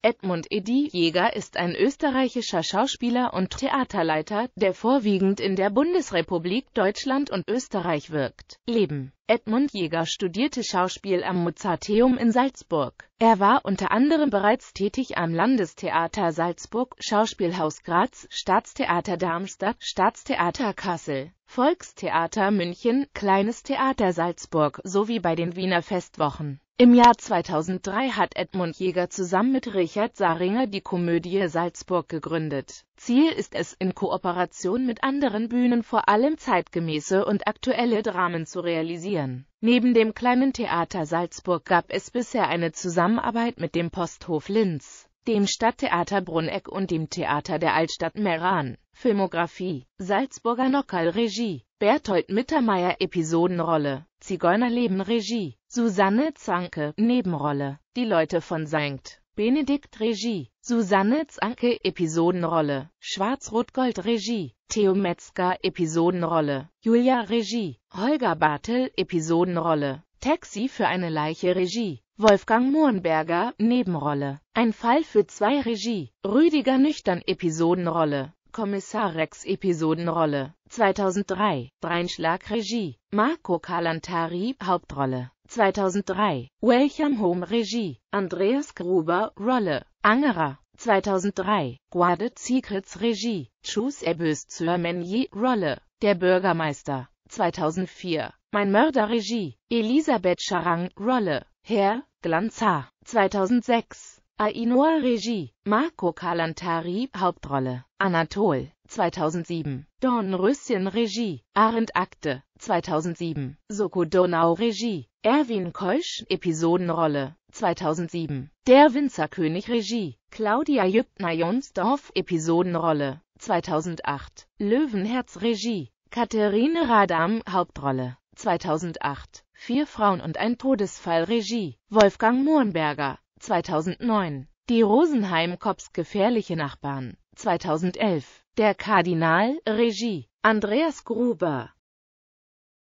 Edmund Edi Jäger ist ein österreichischer Schauspieler und Theaterleiter, der vorwiegend in der Bundesrepublik Deutschland und Österreich wirkt. Leben Edmund Jäger studierte Schauspiel am Mozarteum in Salzburg. Er war unter anderem bereits tätig am Landestheater Salzburg, Schauspielhaus Graz, Staatstheater Darmstadt, Staatstheater Kassel, Volkstheater München, Kleines Theater Salzburg sowie bei den Wiener Festwochen. Im Jahr 2003 hat Edmund Jäger zusammen mit Richard Saringer die Komödie Salzburg gegründet. Ziel ist es, in Kooperation mit anderen Bühnen vor allem zeitgemäße und aktuelle Dramen zu realisieren. Neben dem kleinen Theater Salzburg gab es bisher eine Zusammenarbeit mit dem Posthof Linz, dem Stadttheater Bruneck und dem Theater der Altstadt Meran. Filmografie Salzburger Nockerl Regie Berthold Mittermeier Episodenrolle Zigeunerleben Regie Susanne Zanke, Nebenrolle, die Leute von Sankt. Benedikt Regie, Susanne Zanke Episodenrolle, Schwarz-Rot-Gold Regie, Theo Metzger Episodenrolle, Julia Regie, Holger Bartel Episodenrolle, Taxi für eine Leiche Regie, Wolfgang Mohrenberger Nebenrolle, Ein Fall für zwei Regie, Rüdiger Nüchtern Episodenrolle, Kommissar Rex Episodenrolle, 2003, Dreinschlag Regie, Marco Kalantari Hauptrolle. 2003, Welcham Home Regie, Andreas Gruber, Rolle, Angerer, 2003, Guarded Secrets Regie, Choose Ebbes Zürmenier, Rolle, Der Bürgermeister, 2004, Mein Mörder Regie, Elisabeth Scharang, Rolle, Herr, Glanzar, 2006, Ainoa Regie, Marco Kalantari, Hauptrolle, Anatol, 2007, Dorn Röschen Regie, Arendt Akte, 2007. Soko Donau Regie. Erwin Keusch, Episodenrolle. 2007. Der Winzerkönig Regie. Claudia Jübner-Jonsdorf, Episodenrolle. 2008. Löwenherz Regie. Katharine Radam, Hauptrolle. 2008. Vier Frauen und ein Todesfall Regie. Wolfgang Mohrenberger. 2009. Die Rosenheim-Kops gefährliche Nachbarn. 2011. Der Kardinal Regie. Andreas Gruber.